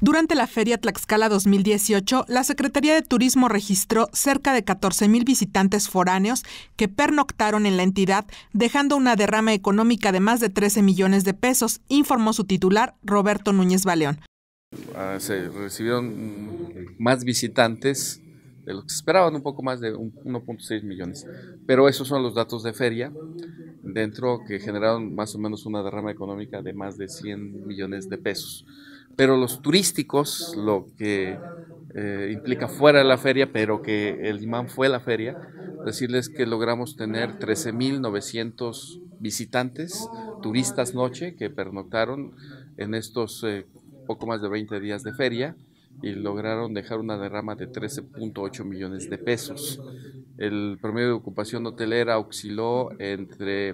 Durante la Feria Tlaxcala 2018, la Secretaría de Turismo registró cerca de 14.000 visitantes foráneos que pernoctaron en la entidad, dejando una derrama económica de más de 13 millones de pesos, informó su titular, Roberto Núñez Baleón. Ah, se recibieron más visitantes de los que se esperaban, un poco más de 1.6 millones. Pero esos son los datos de feria dentro que generaron más o menos una derrama económica de más de 100 millones de pesos. Pero los turísticos, lo que eh, implica fuera de la feria, pero que el imán fue la feria, decirles que logramos tener 13.900 visitantes, turistas noche, que pernoctaron en estos eh, poco más de 20 días de feria y lograron dejar una derrama de 13.8 millones de pesos. El promedio de ocupación hotelera osciló entre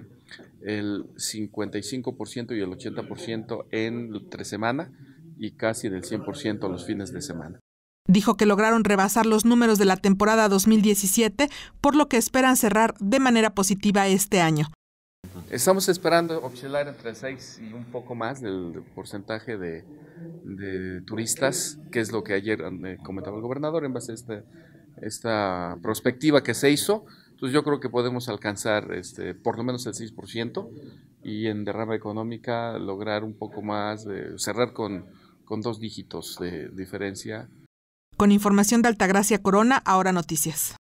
el 55% y el 80% en tres semanas y casi del 100% a los fines de semana. Dijo que lograron rebasar los números de la temporada 2017, por lo que esperan cerrar de manera positiva este año. Estamos esperando oscilar entre 6 y un poco más del porcentaje de, turistas, que es lo que ayer eh, comentaba el gobernador en base a este, esta, perspectiva prospectiva que se hizo. Entonces yo creo que podemos alcanzar este, por lo menos el 6% y en derrama económica lograr un poco más, de, cerrar con dos dígitos de diferencia. Con información de Altagracia Corona, ahora noticias.